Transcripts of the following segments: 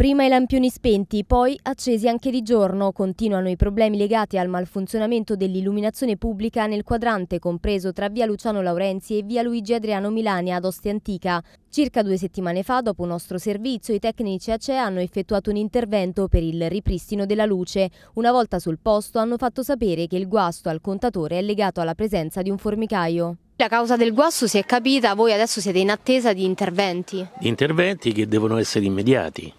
Prima i lampioni spenti, poi accesi anche di giorno. Continuano i problemi legati al malfunzionamento dell'illuminazione pubblica nel quadrante compreso tra via Luciano Laurenzi e via Luigi Adriano Milani ad Ostia Antica. Circa due settimane fa, dopo nostro servizio, i tecnici ACE hanno effettuato un intervento per il ripristino della luce. Una volta sul posto hanno fatto sapere che il guasto al contatore è legato alla presenza di un formicaio. La causa del guasto si è capita, voi adesso siete in attesa di interventi. Interventi che devono essere immediati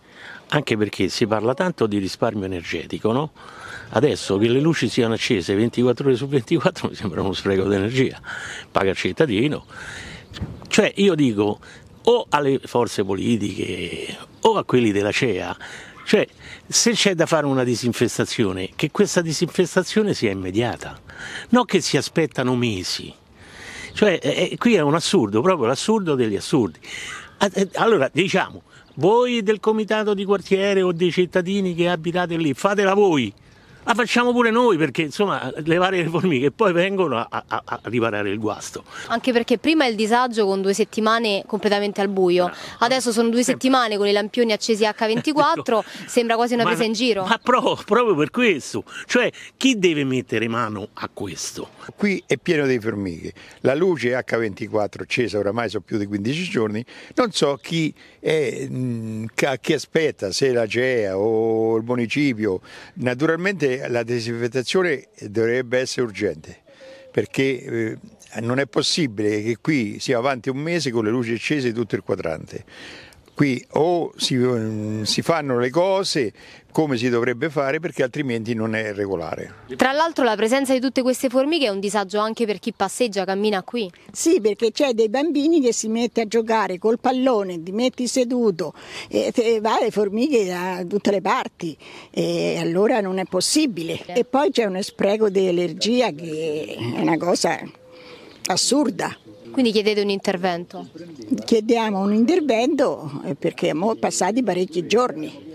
anche perché si parla tanto di risparmio energetico, no? Adesso che le luci siano accese 24 ore su 24 mi sembra uno spreco di energia, paga il cittadino. Cioè io dico o alle forze politiche o a quelli della CEA, cioè se c'è da fare una disinfestazione, che questa disinfestazione sia immediata, non che si aspettano mesi. Cioè, eh, eh qui è un assurdo, proprio l'assurdo degli assurdi. Eh, allora, diciamo, voi del comitato di quartiere o dei cittadini che abitate lì, fatela voi la facciamo pure noi perché insomma le varie formiche poi vengono a, a, a, riparare il guasto. Anche perché prima il disagio con due settimane completamente al buio, no, adesso sono due sempre. settimane con i lampioni accesi H24, no. sembra quasi una ma, presa in giro. Ma proprio, proprio per questo, cioè chi deve mettere mano a questo? Qui è pieno di formiche, la luce H24 accesa oramai sono più di 15 giorni, non so chi, è, mm, chi aspetta, se la CEA o il municipio, naturalmente la disinfettazione dovrebbe essere urgente perché eh, non è possibile che qui sia avanti un mese con le luci accese di tutto il quadrante. Qui o si, si, fanno le cose come si dovrebbe fare perché altrimenti non è regolare. Tra l'altro la presenza di tutte queste formiche è un disagio anche per chi passeggia, cammina qui. Sì, perché c'è dei bambini che si mette a giocare col pallone, ti metti seduto e, e va le formiche da tutte le parti e allora non è possibile. E poi c'è uno spreco di energia che è una cosa assurda. Quindi chiedete un intervento? Chiediamo un intervento eh, perché siamo passati parecchi giorni.